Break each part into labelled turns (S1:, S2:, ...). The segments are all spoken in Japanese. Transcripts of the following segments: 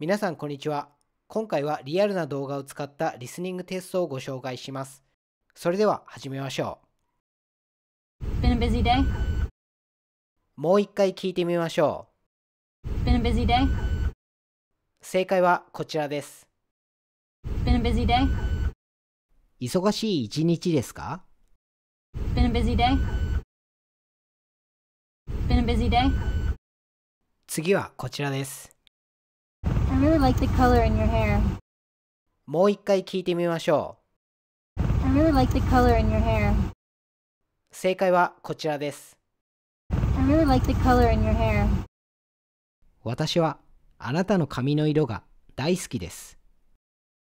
S1: 皆さんこんにちは。今回はリアルな動画を使ったリスニングテストをご紹介します。それでは始めましょう。もう一回聞いてみましょう。正解はこちらです。忙しい一日ですか次はこちらです。
S2: I really like the color in your hair.
S1: もう一回聞いてみましょ
S2: う。I really like the color in your hair. 正
S1: 解はこちらです。
S2: I really like the color in your hair.
S1: 私はあなたの髪の色が大好きです。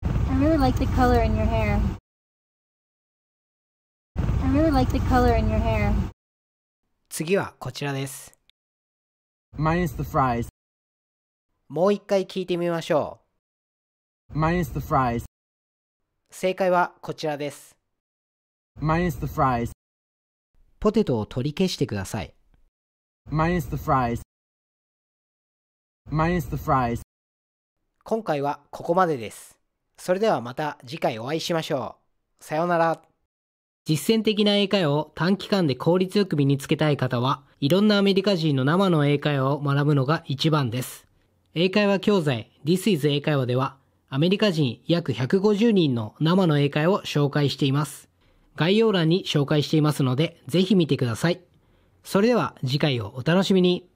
S2: I really like the color in your hair. I really like the color in your hair.
S1: 次はこちらです。Minus the fries. もう一回聞いてみましょう。Minus the fries. 正解はこちらです。Minus the fries. ポテトを取り消してください。Minus the fries. Minus the fries. 今回はここまでです。それではまた次回お会いしましょう。さようなら。
S3: 実践的な英会話を短期間で効率よく身につけたい方は、いろんなアメリカ人の生の英会話を学ぶのが一番です。英会話教材 This is 英会話ではアメリカ人約150人の生の英会を紹介しています。概要欄に紹介していますのでぜひ見てください。それでは次回をお楽しみに。